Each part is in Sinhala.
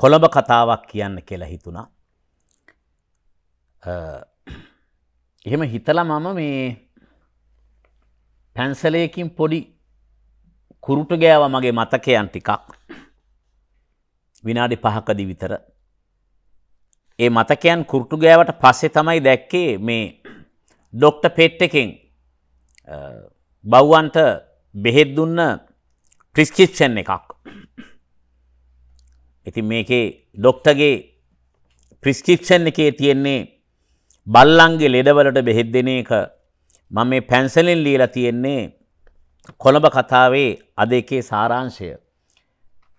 කොළඹ කතාවක් කියන්න කියලා හිතුණා. එහෙම හිතල මම මේ පැන්සලයකින් පොඩි කුරුට ගෑව මගේ මතකයන් ටිකක් විනාඩි පහකදි විතර. ඒ මතකයන් කුරුටු ගෑවට පස්සේ තමයි දැක්කේ මේ ඩොක්ට පෙට් එකෙන් බව්වන්ට බෙහෙත් දුන්න ප්‍රිස්කිප්ෂන් එකක්. ඉතින් මේකේ ඩොක්ටගේ ප්‍රිස්ක්‍රිප්ෂන් එකේ තියෙන්නේ බල්ලන්ගේ ලෙඩවලට බෙහෙත් දෙන එක මම මේ පැන්සලෙන් ලියලා තියෙන්නේ කොළඹ කතාවේ අද එකේ සාරාංශය.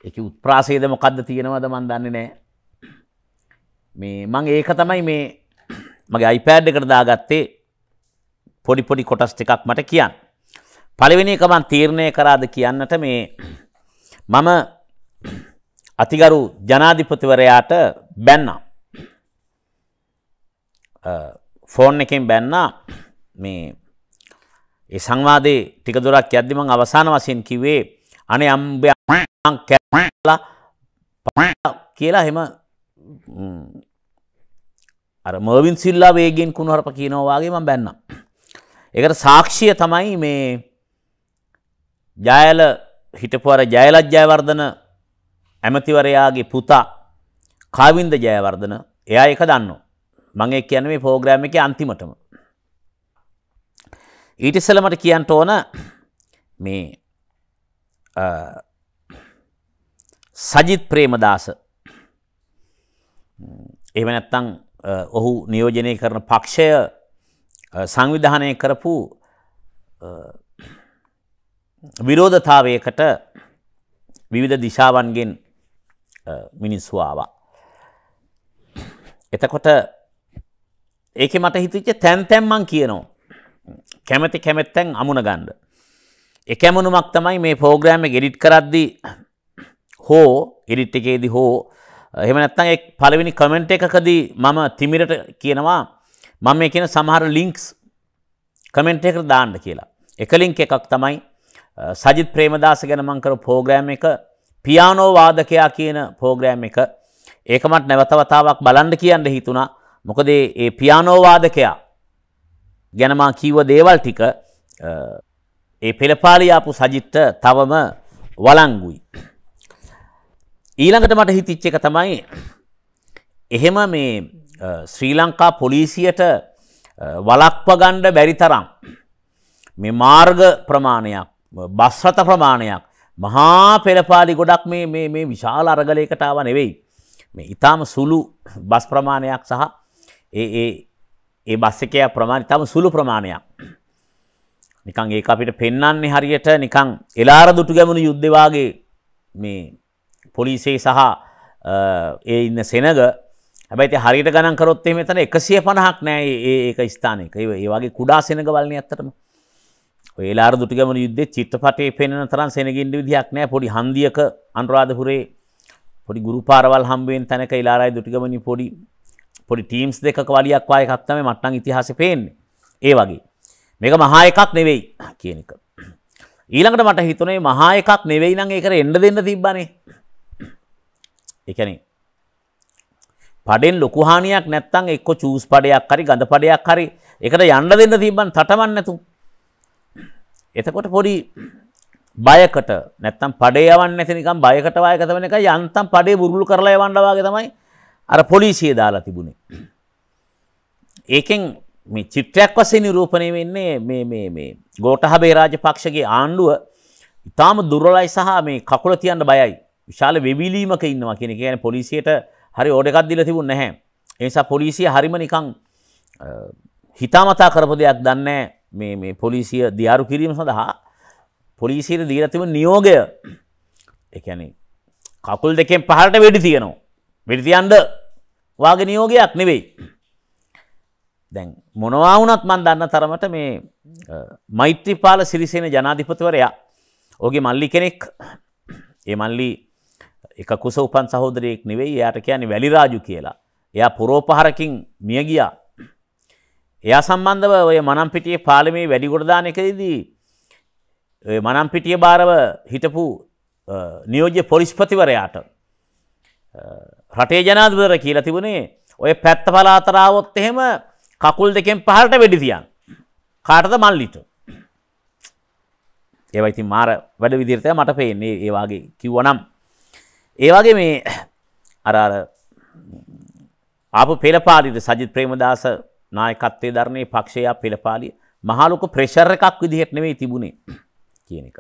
ඒකේ උත්ප්‍රාසයේද මොකද්ද තියෙනවද මන් දන්නේ නැහැ. මේ මම ඒක තමයි මේ මගේ iPad එකට දාගත්තේ පොඩි පොඩි කොටස් ටිකක් මට කියන්න. පළවෙනි එක මම තීරණය කරාද කියන්නට මේ මම අතිගරු ජනාධිපතිවරයාට බැන්නා. ෆෝන් එකෙන් බැන්නා මේ ඒ සංවාදේ ටික දුරක් යද්දි මං අවසාන වශයෙන් කිව්වේ අනේ අම්බේ මං කැපලා කියලා එහෙම අර මර්වින් සිල්ලා වේගෙන් කුණුහරප කියනවා වගේ මම බැන්නා. ඒකට සාක්ෂිය තමයි මේ ජයල හිටපු අර ජයලත් ජයවර්ධන ඇමතිවරයාගේ පුතා කාවින්ද ජයවර්ධන එයා එක දන්න. මං ඒ කියන මේ පෝග්‍රෑම් එක අන්තිමටම. ඊට ඉස්සෙල්ලමට කියන්ට ඕන මේ සජිත් ප්‍රේමදාස එහෙම නැත්නම් ඔහු නියෝජනය කරන පක්ෂය සංවිධානය කරපු විරෝධතාවයකට විවිධ දිශාවන්ගෙන් මිනිස්සු ආවා. එතකොට ඒක මට හිතච්ච තැන් තැන් මං කියනවා. කැමැති කැමැත්තෙන් අමුණ ගන්න. එක ඇමුණුමක් තමයි මේ ප්‍රෝග්‍රෑම් එක එඩිට් කරද්දී හෝ එඩිට් එකේදී හෝ එහෙම නැත්නම් ඒ පළවෙනි කමෙන්ට් එකකදී මම තිමිරට කියනවා මම මේ කියන සමහර ලින්ක්ස් කමෙන්ට් එකට දාන්න කියලා. එක ලින්ක් එකක් තමයි සජිත් ප්‍රේමදාස ගැන මම කරපු ප්‍රෝග්‍රෑම් එක පියානෝ වාදකයා කියන පෝග්‍රෑම් එක ඒකමට නැවතවතාවක් බලන්න කියන්න හිතුණා මොකද ඒ පියානෝ වාදකයා ගැනමා කීව දේවල් ටික ඒ පෙළපාලි ආපු සජිත්ට තවම වළංගුයි. ඊළඟට මට හිතිච්ච එක තමයි එහෙම මේ ශ්‍රී ලංකා පොලිසියට වලක්වගණ්ඩ බැරි තරම් මේ මාර්ග ප්‍රමාණයක් බස්සත ප්‍රමාණයක් මහා පෙරපාලි ගොඩක් මේ විශාල අරගලයකටාව නෙවෙයි. මේ ඉතාම සුළු බස් ප්‍රමාණයක් සහ ඒ බස් එකය ප්‍රමාණ තම සුළු ප්‍රමාණයක්. නිකං ඒ අපිට පෙන්නන්නේ හරියට නිකං එලාර දුටු ගැමුණු යුද්ධවාගේ මේ පොලිසේ සහ ඒ ඉන්න සෙනග හැබැයි හරිට ගණන් කරොත්තේ මෙතන එකසිය පණහක් නෑ ඒක ස්ථානයක ඒ වගේ කුඩා සෙනගවලනය ඇත්තටම ඒලාර දුටගමන යුද්ධේ චිත්‍රපටේ පෙනෙන තරම් සෙනගින්ඩ විදිහක් නෑ පොඩි හන්දියක අනුරාධපුරේ පොඩි ගුරු පාරවල් හම්බුවෙන් තැනක ඉලාරයි දුටිගමනි පොඩි පොඩි ටීම්ස් දෙක වලියක් වාය එකක්තම මට්ටන් ඉතිහාස පේන්නේ ඒ වගේ මේක මහා එකක් නෙවෙයි කියන එක ඊළඟට මට හිතුනේ මහා එකක් නෙවෙයි නම් ඒකට එන්න දෙන්න තිබ්බනේ ඒ කියන්නේ පඩෙන් ලොකු හානියක් නැත්තම් එක්ක චූස් පඩයක් හරි ගඳ පඩයක් හරි ඒකට යන්න දෙන්න තිබ්බන් තටමන් නැතුව එතකොට පොඩි බයකට නැත්තම් පඩේ යවන්නේ නැති නිකන් බයකට වායකට වෙන එක යන්තම් පඩේ බුරුල් කරලා යවන්න වාගේ තමයි අර පොලිසිය දාලා තිබුණේ. ඒකෙන් මේ චිත්‍රයක් වශයෙන් නිරූපණය වෙන්නේ මේ මේ මේ ගෝඨාභය රාජපක්ෂගේ ආණ්ඩුව ඉතාම දුර්වලයි සහ මේ කකුල තියන්න බයයි. විශාල වෙවිලීමක ඉන්නවා කියන එක. කියන්නේ පොලිසියට හරි ඕඩර් එකක් දීලා තිබුණ නැහැ. ඒ නිසා පොලිසිය හරිම නිකන් හිතාමතා කරපු දෙයක් දන්නේ නැහැ. මේ පොලිසිය දියාරු කිරීම සඳහා පොලිසියට දීරතිම නියෝගය එකන කකුල් දෙකෙන් පහට වෙඩි තියෙනවා. වෙඩිතියන්ද වාග නියෝගයක් නෙවෙයි. දැන් මොනවා වුණත් මන් දන්න තරමට මේ මෛත්‍රීපාල සිරිසේන ජනාධිපතිවරයා ඕගේ මල්ලි කෙනෙක් ඒ මල්ලි එක කුස උපන් සහෝදරයෙක් නෙවෙයි යාට කියන්නේ වැලිරාජු කියලා. එයා පුරෝපහරකින් මිය ගියා එයා සම්බන්ධව ඔය මනම්පිටිය පාලමේ වැඩිගොඩදානකදී මනම්පිටිය භාරව හිටපු නියෝජ්‍ය පොලිස්පතිවරයාට රටේ ජනාධවර කියලා තිබුණේ ඔය පැත්ත පලාතරාවොත් එහෙම කකුල් දෙකෙන් පහලට වැඩිතියන් කාටද මල්ලිට ඒවයිති මාර වැඩ විදිර්තය මට පේන්නේ ඒවාගේ කිව්වනම් ඒවාගේ මේ අර ආපු පෙළපාරිද සජිත් ප්‍රේමදාස නායකත්වයේ ධර්මයේ පක්ෂයා පෙළපාලිය මහ ලොකු ප්‍රෙෂර් එකක් විදිහට නෙවෙයි තිබුණේ කියන එක.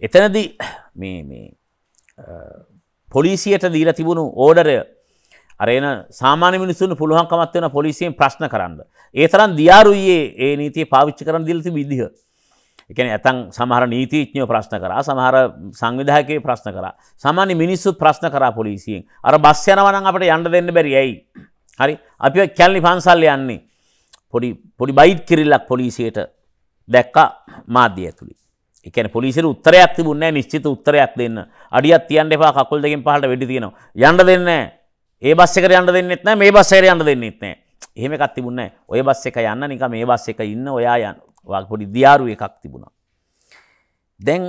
එතනදී මේ මේ පොලිසියට දීලා තිබුණු ඕඩරය අර එන සාමාන්‍ය මිනිස්සුන්ට පුළුවන්කමක් වෙන පොලිසියෙන් ප්‍රශ්න කරන්න. ඒ තරම් දියාරුයියේ ඒ නීතිය පාවිච්චි කරන්න දීලා තිබු විදිහ. ඒ කියන්නේ ඇතන් සමහර නීතිඥයෝ ප්‍රශ්න කරා, සමහර සංවිධායකයෝ ප්‍රශ්න කරා. සාමාන්‍ය මිනිස්සුත් ප්‍රශ්න කරා පොලිසියෙන්. අර බස් යනවා නම් අපිට යන්න දෙන්න බැරි ඇයි? හරි අපි කැලණි පන්සල් යන්නේ පොඩි බයිට් කිරිල්ලක් පොලිසියට දැක්කා මාධ්‍ය ඇතුළි. එකන පොලිසිර උත්තරයක් තිබුණෑ නිශ්චිත උත්තරයක් දෙන්න අඩියත් තියන්න එපා කකුල් දෙකින් පහට වැඩි තියෙනවා යන්න දෙන්නේ ඒ බස් එකට යන්න දෙන්නෙත් නෑ මේ බස් එකට යන්න දෙන්නෙත් නෑ එහෙම එකක් තිබුණේ ඔය බස් එක යන්න නිකන් මේ බස් එක ඉන්න ඔයා යන්න ඔයා පොඩි දියාරු එකක් තිබුණා දැන්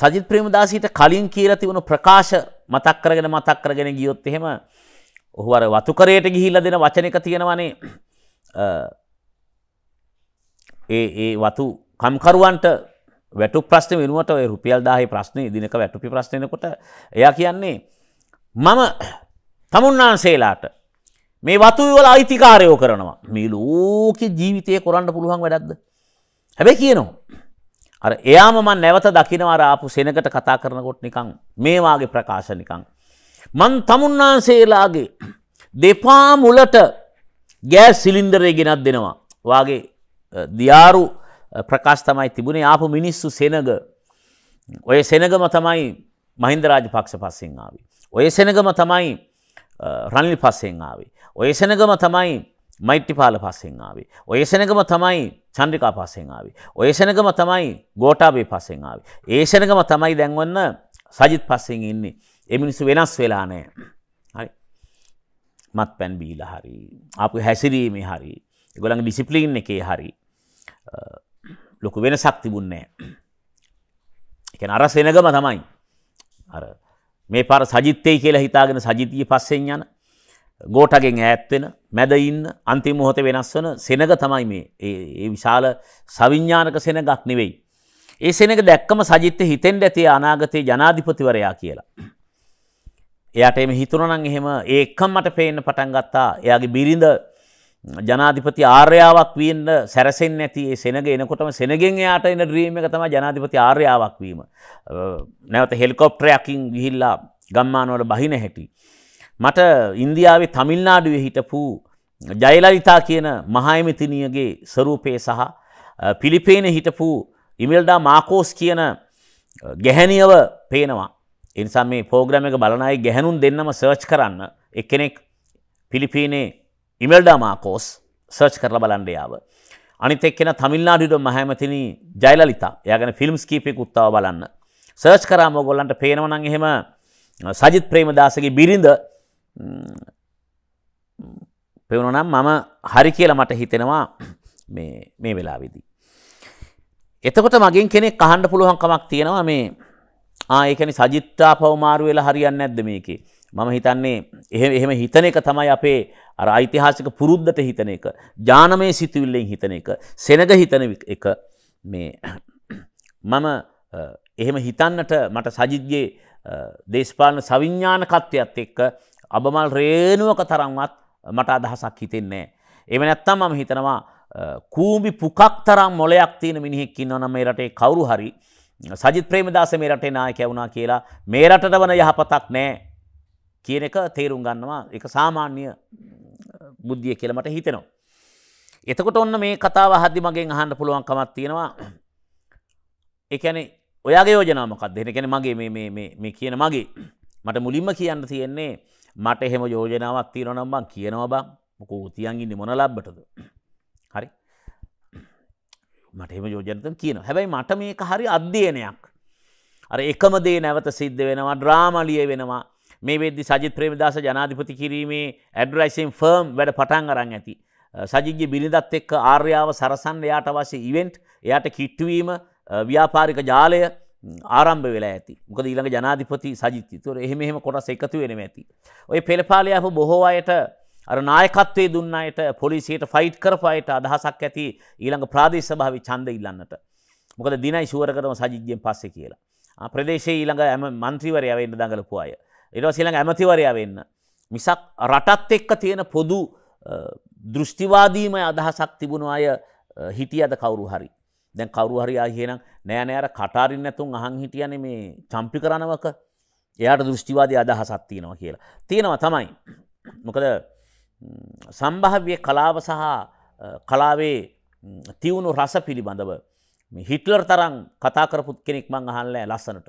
සජිත් ප්‍රේමදාසීට කලින් කියලා තිබුණු ප්‍රකාශ මතක් කරගෙන මතක් කරගෙන ගියොත් එහෙම ඔහු අර වතුකරයට ගිහිල්ල දෙන වචනක තියෙනවනේ ඒ ඒ වතු කම්කරුවන්ට වැටු ප්‍රශ්න වෙනුවට රුපියල් දාහි ප්‍රශ්නය දිනක වැටුපි ප්‍රශ්නයකොට එයා කියන්නේ මම තමුන්නාන්සේලාට මේ වතුවල අයිතිකාරයෝ කරනවා මේ ලෝක ජීවිතය කොරන්න පුළුවන් වැඩක්ද හැබැ කියනවා. අර එයාම මන් නැවත දකිනවාර ආපු සෙනකට කතා කරනකොට නිකං මේවාගේ ප්‍රකාශ නිකං. මන් තමුන්නාන්සේලාගේ දෙපා මුලට ගෑස් සිලින්දරය ගෙනත් දෙනවා. වගේ දියාරු ප්‍රකාශ තමයි තිබුණේ ආපු මිනිස්සු සෙනග ඔය සෙනගම තමයි මහින්දරාජ පක්ෂ පස්සෙන් ආවේ. ඔය සෙනගම තමයි රනිල් පස්සෙන් ආවේ. ඔය සෙනගම තමයි මෛත්‍රිපාල පස්සෙන් ආවේ. ඔය සෙනගම තමයි චන්ද්‍රිකා පස්සෙන් ආවේ. ඔය සෙනගම තමයි ගෝඨාභය පස්සෙන් ආවේ. ඒ සෙනගම තමයි දැන්වන්න සජිත් පස්සෙන් ඉන්නේ. එමිනිස්සු වෙනස් වෙලා නෑ. හරි. මත් පැන් බීලා හරි. ආපු හැසිරීමේ හරි. ඒගොල්ලන්ගේ ඩිසිප්ලින් එකේ හරි. ලොකු වෙනසක් තිබුණේ නෑ. ඒ කියන්නේ අර සෙනගම තමයි. අර මේ පාර සජිත්තේ කියලා හිතාගෙන සජිතිය පස්සෙන් යන ගෝටගෙන් ඈත් වෙන මැද ඉන්න අන්තිම මොහොතේ වෙනස් වෙන සෙනග තමයි මේ. ඒ විශාල සවිඥානික සෙනගක් නෙවෙයි. ඒ සෙනග දැක්කම සජිත්ත හිතෙන් ඇති අනාගතයේ ජනාධිපතිවරයා කියලා. එයාට එම හිතුණනම් එහෙම ඒ එකම මට පේන්න පටන් ගත්තා. එයාගේ බිරිඳ ජනාධිපති ආර්යාවක් වෙන්න සැරසෙන්නේ නැති ඒ සෙනග එනකොටම සෙනගෙන් එයාට එන ඩ්‍රීම් එක තමයි ජනාධිපති ආර්යාවක් වීම. නැවත හෙලිකොප්ටරයකින් ගිහිල්ලා ගම්මානවල බහින හැටි. මට ඉන්දියාවේ තමිල්නාඩුවේ හිටපු ජයලලිතා කියන මහයමිතිනියගේ ස්වරූපය සහ පිලිපේන හිටපු ඉමල්ඩා මාකෝස් කියන ගැහැනියව පේනවා. එනිසා මේ පෝග්‍රම එක බලනයි ගැහැනුන් දෙන්නම සර්ච් කරන්න එක්කෙනෙක් පිලිපීනේ ඉමල්ඩා මාකෝස් සර්ච් කරලා බලන්ඩයාව. අනිත එක්කෙන තමිල්නාඩිට මහැමතින ජයිලලිතා යගෙන ෆිල්ම්ස් කීපෙක් උත්තාව බලන්න. සර්ච් කරාම ගොල්ලන්ට පේනවනන් එහෙම සජිත් ප්‍රේමදාසගේ බිරිඳ පෙවුණනම් මම හරි කියලා මට හිතෙනවා මේ වෙලා විදි. එතකොට මගින් කෙනෙක් කහන්ඩ පුළුවන්කමක් තියෙනවා මේ ආ ඒ කියන්නේ සජිත්තාපව මාරු වෙලා හරියන්නේ නැද්ද මේකේ? මම හිතන්නේ එහෙම එහෙම හිතන එක තමයි අපේ අර ඓතිහාසික පුරුද්දට හිතන එක. ඥානමය සිතුවිල්ලෙන් හිතන එක. සෙනග හිතන එක මේ මම එහෙම හිතන්නට මට සජිත්ගේ දේශපාලන සවිඥානකත්වයත් එක්ක අබමල් රේනුවක තරම්වත් මට අදහසක් හිතෙන්නේ නැහැ. එහෙම නැත්නම් මම හිතනවා කූඹි පුකක් තරම් මොලයක් තියෙන මිනිහෙක් ඉන්නවනම් මේ රටේ කවුරු හරි සජිත් ප්‍රේමදාස මේ රටේ නායකය වුණා කියලා මේ රටට වන යහපතක් නෑ කියන එක තේරුම් ගන්නවා එක සාමාන්‍ය බුද්ධිය කියලා මට හිතෙනවා. එතකොට ඔන්න මේ කතාව හදදි මගෙන් අහන්න පුළුවන් කමක් තියෙනවා. ඒ කියන්නේ ඔයාගේ යෝජනාව මොකක්ද? ඒ කියන්නේ මගේ මේ මේ මේ කියන මගේ මට මුලින්ම කියන්න තියෙන්නේ මට එහෙම යෝජනාවක් තියෙනවා නම් මං කියනවා බං. මොකෝ උතියන් ඉන්නේ මොන ලබ්බටද? මට එම යෝජනතන් කියන හැබැයි මට මේක හරි අධ්‍යයනයක්. අර එකමදේ නැවත සිද්ධ වෙනවා ඩ්‍රාමලිය වෙනවා මේ වෙද්දි සජිත් ප්‍රේමදාස ජනාධිපති කිරීමේ ඇඩ්රයිසින් ෆර්ම් වැඩ පටන් අරන් ඇති. සජිග්‍ය බිලිදත් එක්ක ආර්යාව සරසන්න එයාට අවශ්‍ය ඉවෙන්ට් එයාට කිට්ටුවීම ව්‍යාපාරික ජාලය ආරම්භ වෙලා ඇති මොකද ඊළඟ ජනාධිපති සජිත්තිතුර එහෙම එහෙම කොටස් එකතු වෙනම ඇති. ඔය පෙළපාලය බොහෝ අයට අර නායකත්වයේ දුන්න අයට පොලිසියට ෆයිට් කරපු අයට අදහසක් ඇති ඊළඟ ප්‍රාදේශීය සභාවේ ඡන්ද ඉල්ලන්නට. මොකද දිනයි ෂුවර් කරනවා සජිත්ගෙන් පස්සේ කියලා. ආ ප්‍රදේශයේ ඊළඟ മന്ത്രിවරයා වෙන්න දඟලපු අය. ඊට පස්සේ ඊළඟ ඇමතිවරයා වෙන්න. මිසක් රටත් එක්ක තියෙන පොදු දෘෂ්ටිවාදීම අදහසක් තිබුණු අය හිටියද කවුරු හරි. දැන් කවරු හරි ආහිනම් නෑ නෑ අර කටාරින් නැතුන් අහන් හිටියනේ මේ චම්පි කරනවක. එයාට දෘෂ්ටිවාදී අදහසක් තියෙනවා කියලා. තියෙනවා තමයි. මොකද සම්භාව්‍ය කලාව සහ කලාවේ තිවුණු රස පිළිබඳව හිටලර් තරම් කතා කරපුත් කෙනෙක් මං අහන්නෑ ලස්සනට.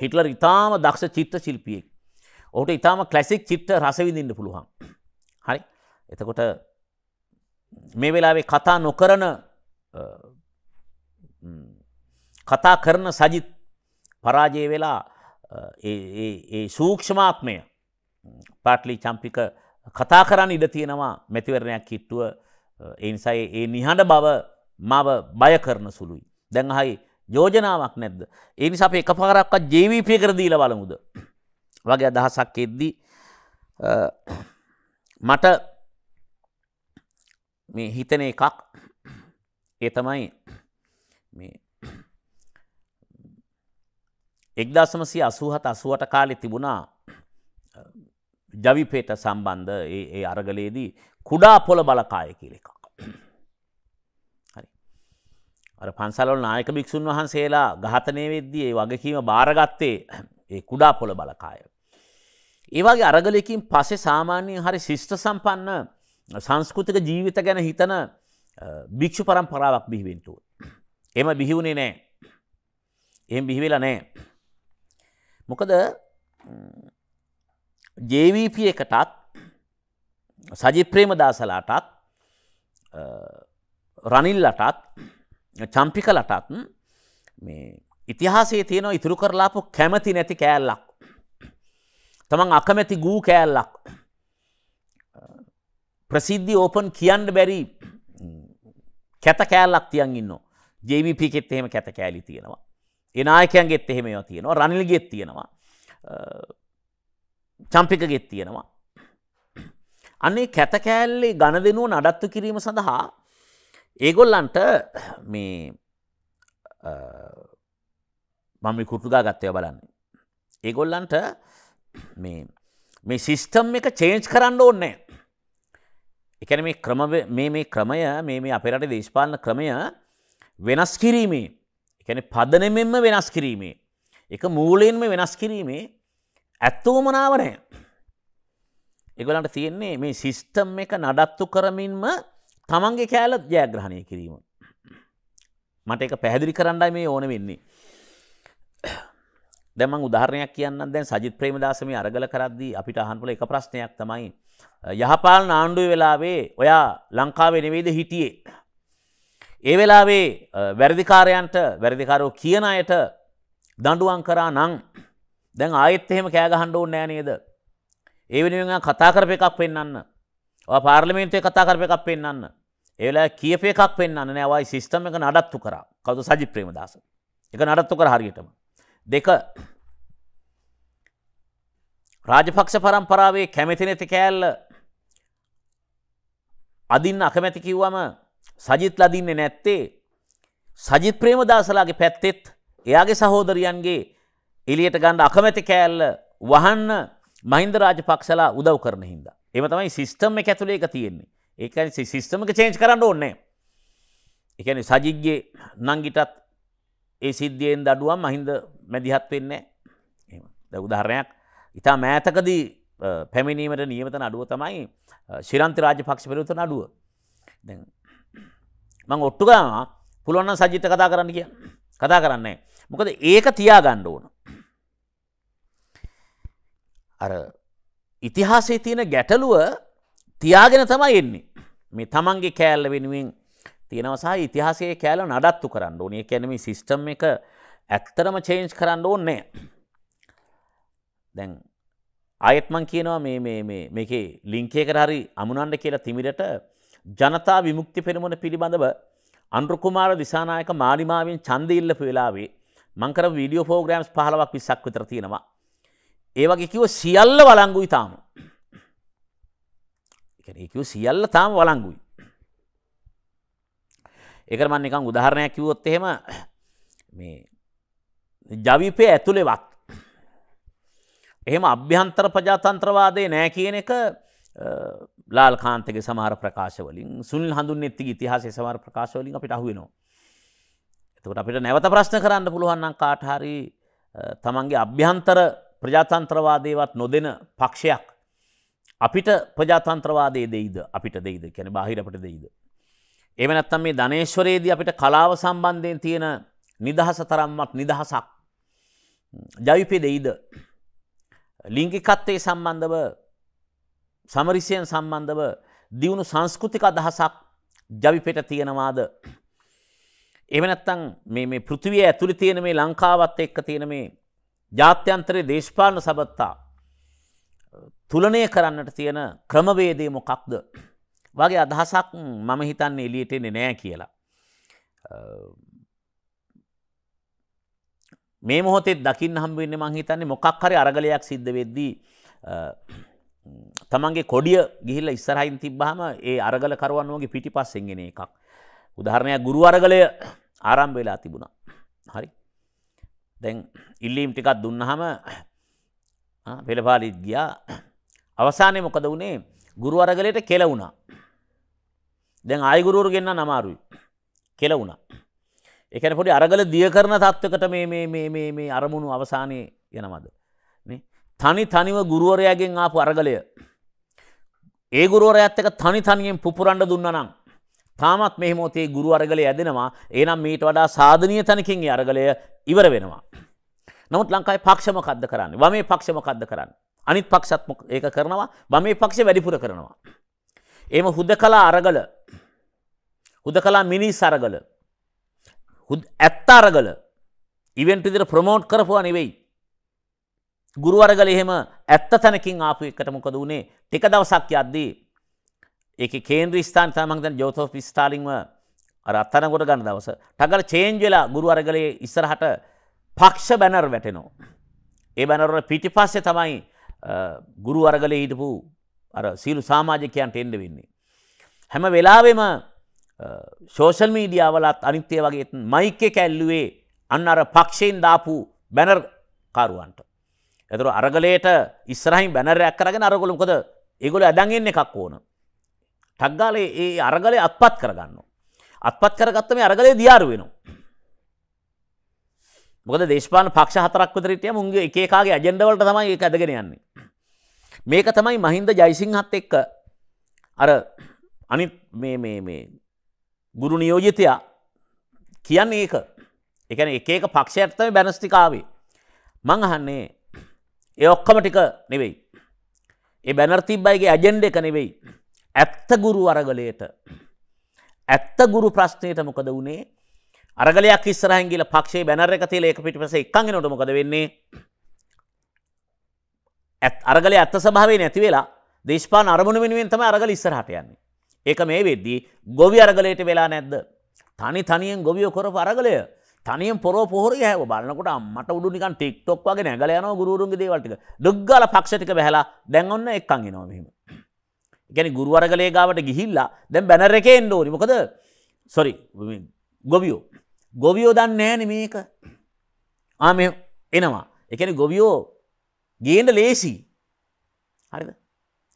හිටලර් ඉතාම දක්ෂ චිත්ත ශිල්පියෙක්. ඔහුට ඉතාම කලැසික් චිත්ත රසවිඳින්න පුළුවන්. හරි එතකොට මේ වෙලාවේ කතා නොකරන කතා කරන සජිත් පරාජය වෙලා ඒ සූක්ෂමාත්මය පාටලි චම්පික කතා කරන්න ඉඩ තියෙනවා මැතිවරණයක් කිට්ටුව එනිසයි ඒ නිහඬ බව මව බය කරන සුළුයි. දැන් අහයි යෝජනාවක් නැද්ද. ඒ නිසා අපේ එකපාරක්වත් ජීවිපය කර දීලා බලමුද. වගේ අදහසක් එද්දී මට මේ හිතන එකක් ඒ තමයි මේ එක්දසමසි අසූහත අසුවට කාලෙ තිබුණා ජවිපේත සම්බන්ධ ඒ අරගලයේදී කුඩා පොළ බලකාය කියලෙක්. අර පන්සලොල් නායක භික්‍ෂූන් වහන්සේලා ගහතනය වෙද්දී ඒ වගකීම භාරගත්තේ ඒ කුඩා පොළ බලකාය. ඒවාගේ අරගලයකින් පසේ සාමාන්‍යයෙන් හරි ශිෂ්ට සම්පන්න සංස්කෘතික ජීවිත ගැන හිතන භික්‍ෂු පරම්පරාවක් බිහිවෙන්ටුව. එම බිහිවුණේ නෑ. එම බිහිවෙලා නෑ. මොකද ජවීප එකටත් සජි ප්‍රේමදාසලාටත් රනිල්ලටත් චම්පිකලටත් මේ ඉතිහාසේ තියෙන ඉතුරු කරලාපු කැමති නැති කෑල්ලක්. තමන් අකමැති ගූ කෑල්ලක්. ප්‍රසිද්ධි ඕපන් කියන්න බැරි කැත කෑල්ලක් තියන් ඉන්න. ජවිපිකෙත් එහෙම කැත කෑලි තියෙනවා. එනායකයන්ගෙත් එහෙම තියෙනවා රනිල්ගෙත් තියෙනවා. චම්පිකගෙත් තියෙනවා. අන්නේ කැතකෑල්ලේ ගණ දෙනුව නඩත්තු කිරීම සඳහා ඒගොල්ලන්ට මේ මම කුටුගා ගත්තය බලන්න. ඒගොල්ලන්ට මේ සිිස්ටම් එක චේන්ජ් කරන්න ඕන්නෑ. එකන මේ ක්‍රම මේ ක්‍රමය මේ අපේ රට දේශපාලන ක්‍රමය වෙනස් කිරීමේ එකන පදනමෙන්ම වෙනස් කිරීමේ එක මූලයෙන්ම වෙනස් කිරීමේ ඇත්තෝමනාව නෑ. එගලන්ට තියෙන්නේ මේ සිිස්ටම් එක නඩත්තු කරමින්ම තමන්ගේ කෑල ජයග්‍රහණය කිරීම. මට එක පැහැදිලි කරන්නයි මේ ඕන වෙන්නේ. දැම උදාරණයක් කියන්න දැන් සජිත් ප්‍රේමදාසම අරගල කරද්දී අපිට අහන්පුල එක ප්‍රශ්නයක් තමයි. යහපාල නාණ්ඩුව වෙලාවේ ඔයා ලංකාවේ නෙවෙයිද හිටියේ. ඒ වෙලාවේ වැරදිකාරයන්ට වැරදිකාරෝ කියන අයට දඩුවන් කරා නං දැන් ආයෙත් එහෙම කෑ ගහන්න ඕනේ නෑ නේද? ඒ වෙනුවෙන් කතා කරපු එකක් පෙන්වන්න. ඔය පාර්ලිමේන්තුවේ කතා කරපු එකක් පෙන්වන්න. ඒ වෙලාවේ කියපු එකක් පෙන්වන්න නෑ. ඔය සිස්ටම් එක නඩත්තු කරා. කවුද සජිත් ප්‍රේමදාස? ඒක නඩත්තු කරා හරියටම. දෙක රාජපක්ෂ පරම්පරාවේ කැමැති නැති කෑල්ල අදින්න අකමැති කිව්වම සජිත් ලදින්නේ නැත්තේ සජිත් ප්‍රේමදාසලාගේ පැත්තෙත් එයාගේ සහෝදරියන්ගේ එලියට ගන්න අකමැති කෑල්ල වහන්න මහින්ද රාජපක්ෂලා උදව් කරන හින්දා. එම තමයි සිිස්ටම් එක ඇතුළේ එක තියෙන්නේ ඒකනි සිිස්ටමක චේන්ච් කරන්න ඕන්නේ. එකන සජිග්ගේ නංගිටත් ඒ සිද්ධියෙන් දඩුවම් මහින්ද මැදිහත් වෙන්නේ උදාහරණයක් ඉතා මෑතකදී පැමිණීමට නියමත අඩුව තමයි ශිරන්ත රාජ පක්ෂ පිරුත නඩුව මං ඔට්ටු ගම පුළුවන්න සජිත කතා කරන්න කිය කතා කරන්නේ මොකද ඒක තියා ගණ්ඩ ඕන අර ඉතිහාසේ තියෙන ගැටලුව තියාගෙන තමයි එන්නේ. මේ තමන්ගේ කෑල්ල වෙනුවෙන් තියෙනව සහ ඉතිහාසයේ කෑල්ල නඩත්තු කරන්න ඕනේ. ඒ කියන්නේ මේ සිස්ටම් එක ඇත්තටම චේන්ජ් කරන්න ඕනේ දැන් ආයෙත් මං කියනවා මේ මේ මේ මේකේ ලින්ක් එකට හරි අමුණන්න කියලා තිමිරට ජනතා විමුක්ති පෙරමුණ පිළිබඳව අන්රු කුමාර දිසානායක මාලිමාවෙන් ඡන්දය ඉල්ලපු වෙලාවේ මං කරපු වීඩියෝ ප්‍රෝග්‍රෑම්ස් 15ක් 20ක් විතර තියෙනවා. ඒවගේ කිව සියල්ල වලංගුයි තාම එකව සියල්ල තාම වලංගුයි ඒකරමන් එකම් උදාහරණයක් කිවොත් එහෙම මේ ජවිපය ඇතුළෙවත් එහෙම අභ්‍යන්තර ප්‍රජාතන්ත්‍රවාදය නෑ කියන එක ලාල් කාන්තගේ සමාර ප්‍රකාශවලින් සුල් හඳුන් එත්ති ඉතිහාසේ සමාර ප්‍රකාශවලින් අපිට අහුවෙනවා. එතකට අපිට නැවත ප්‍රශ්න කරන්න පුළුවන්න කාටහරි තමන්ගේ අභ්‍යන්තර ප්‍රජාතන්ත්‍රවාදේවත් නොදෙන පක්ෂයක් අපිට ප්‍රජාතන්ත්‍රවාදයේ දෙයිද අපිට දෙයිද කැන බාහිරපට දෙයිද. එමනත්තම් මේ ධනේශ්වරේදී අපිට කලාව සම්බන්ධයෙන් තියෙන නිදහස තරම්මත් නිදහසක් ජවිපය දෙයිද. ලිංගිකත්වය සම්බන්ධව සමරිසයෙන් සම්බන්ධව දියුණු සංස්කෘතික අදහසක් ජවිපෙට තියෙනවාද. එමනත්තං මේ පෘතිවිය ඇතුළි තියෙන මේ ලංකාවත් එක්ක තියෙන මේ ජාත්‍යන්තරයේ දේශපාලන සබත්තා තුලනය කරන්නට තියෙන ක්‍රමවේදේ මොකක්ද වගේ අදහසක් මම හිතන්නේ එලියට එන්නේ නෑ කියලා. මේ මොහොතේ දකින්න හම්බෙන්නේ මං හිතන්නේ මොකක් හරි අරගලයක් සිද්ධ වෙද්දී තමන්ගේ කොඩිය ගිහිල්ලා ඉස්සරහින් තිබ්බහම ඒ අරගල කරවන්න වගේ පිටිපස්සෙන් එන එකක්. උදාහරණයක් ගුරු අරගලය ආරම්භ වෙලා තිබුණා. හරි. දැන් ඉල්ලීම් ටිකක් දුන්නහම පෙළපාලිත් ගියා අවසානය මොකද වුණේ ගුරු අරගලයට කෙලවුණා. දැන් ආයගුරුවරු ගෙන්න්න නමාරුයි. කෙලවුණා. එකන පොඩි අරගල දිය කරන තත්වකට මේ අරමුණු අවසානය යනමද. තනි තනිව ගුරුවරයාගෙන් ආපු අරගලය. ඒ ගුරුවරයත් එක තනි තනියෙන් පුපුරන්ඩ දුන්නනම්. තාමත් මෙහෙමෝතේ ගුරු අරගලය ඇදෙනවා ඒනම් මීට වඩා සාධනය තැනකින් අරගලය ඉවර වෙනවා. නමුත් ලංකායි පක්ෂම කද්ද කරන්න වමේ පක්ෂම කද්ද කරන්න අනිත් පක්ෂත් ඒක කරනවා වමේ පක්ෂ වැඩිපුර කරනවා. එම හුද කලා අරගල හුද කලා මිනි සරගල ඇත්ත අරගල ඉවෙන්ට ඉදිර ප්‍රමෝට් කරපුවා නෙවෙයි. ගුරු අරගල එහෙම ඇත්ත තැනකින් ආපු එකට මොකද වුණේ ටික දවසක් යද්දී ඒක කේන්ද්‍ර ස්ථාන තමයි මම හිතන්නේ ජෝතෝස් ස්ටාලින්ව අර අත්අඩංගුවට ගන්න දවස. ටගල් චේන්ජ් වෙලා ගුරු අරගලේ ඉස්සරහට පක්ෂ බැනර් වැටෙනවා. ඒ බැනර් වල පිටිපස්සේ තමයි ගුරු අරගලේ හිටපු අර සීළු සමාජිකයන්ට එන්න වෙන්නේ. හැම වෙලාවෙම ශෝෂල් මීඩියාවලත් අනිත්‍ය වගේ මයික් එක ඇල්ලුවේ අන්න අර පක්ෂයෙන් දාපු බැනර් කාරුවන්ට. එතකොට අරගලයට ඉස්සරහින් බැනරයක් කරගෙන අරගල මොකද ඒගොල්ලෝ අදන් එන්න එකක් ඕන. ටක්ගාලේ ඒ අරගලය අත්පත් කරගන්න. අත්පත් කරගත්ත මේ අරගලේ දියාරු වෙනවා. මොකද දේශපාලන පක්ෂ හතරක් විතර හිටියම උන්ගේ එක එකාගේ ඇජෙන්ඩා වලට තමයි ඒක ඇදගෙන යන්නේ. මේක තමයි මහින්ද ජයසිංහත් එක්ක අර අනිත් මේ මේ මේ ගුරු නියෝජිතයා කියන්නේ ඒක. ඒ කියන්නේ එක එක පක්ෂයට තමයි බැනස් ටික ආවේ. මං අහන්නේ ඒ ඔක්කොම ටික නෙවෙයි. ඒ බැනර් තිබ්බයිගේ ඇජෙන්ඩ එක නෙවෙයි. ඇත්තගුරු අරගලයට ඇත්තගුරු ප්‍රශ්නයට මොකද වනේ අරගලයක් ඉස්සරහංගිල පක්ෂේ බැනර එක තියල එක පිටිපස එකංග නොටමකද වෙන්නේ ඇත් අරගල ඇත්ත සභාවේ නැති වෙලා දේශපාන අරමුණ වෙනුවෙන් තම අරගල ඉස්සරහට යන්නේ ඒක මේ වෙද්දී ගොවි අරගලයට වෙලා නැද්ද තනි තනියෙන් ගොවියෝ කරපු අරගලය තනියෙන් පොරෝ පොහොර හැව බලන්නකොට අම්මට උඩු නිකන් ටික්ටොක් වගේ නැගල යනවා ගුරුරුන්ගේ දේවල් ටික ඩොග්ගාලා පක්ෂ ටික බහැලා දැන් ඔන්න එක්කන් එනවා මෙහෙම ගැන ගුරුවරගලේ ගාවට ගිහිල්ලා දැන් බැනර එක එන්න ඕනි මොකද සොරි ගොවියෝ ගොවියෝ දන්න නෑන මේක ආම එනවා එකන ගොවියෝ ගේන්න ලේසි හරිද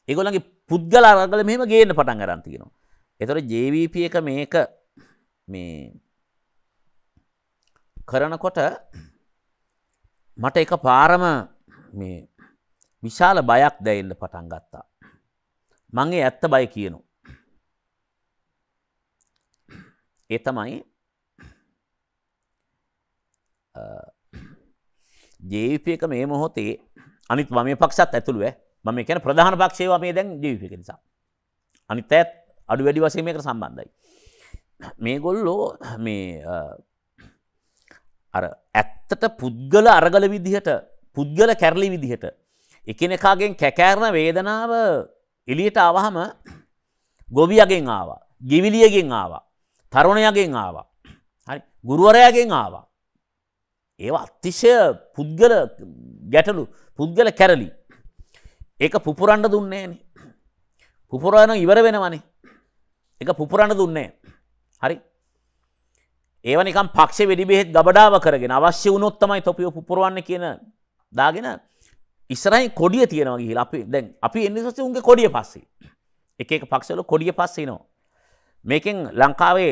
ඒගොලගේ පුද්ගල අරගල මෙම ගේන්න පටන් ගරන්තිගෙනවා එතොට ජවප එක මේක මේ කරනකොට මට එක පාරම විශාල බයක් දැයිල්ල පටන් ගත්තා මගේ ඇත්ත බය කියනු. ඒ තමයි ජීවිපයක මේ මොහොතේ අනිත් වම පක්ෂත් ඇතුළුව මම කැන ප්‍රධාන පක්ෂේවා මේ දැන් ජීවිපක නිසා. අනිත් ඇත් අඩු වැඩි වසීමයකට සම්බන්ධයි. මේ ගොල්ලෝ මේ ඇත්තට පුද්ගල අරගල විදිහට පුද්ගල කැරලි විදිහට එකනෙකාගෙන් කැකෑරණ වේදනාව එලියට ආවහම ගොවියගෙන් ආවා ගෙවිලියගෙන් ආවා තරුණයගෙන් ආවා හරි ගුරුවරයගෙන් ආවා ඒ අතිශය පුද්ගල ගැටලු පුද්ගල කැරලි ඒක පුපුරන්ඩ දුන්නේන පුපුරාන ඉවර වෙනවනේ එක පුපුරණ දුන්නේ හරි ඒවනිකම් පක්ෂ වෙඩිබෙහෙත් ගබඩාව කරගෙන අවශ්‍ය වුණොත්තමයි තොපිය පුපුරුවන්න කියන දාගෙන ඉස්රයි කොඩිය තියෙනවා ගිහිලා අපි දැන් අපි එන්නේ උන්ගේ කොඩිය පස්සේ. එක එක පක්ෂවල කොඩිය පස්සේ එනවා. මේකෙන් ලංකාවේ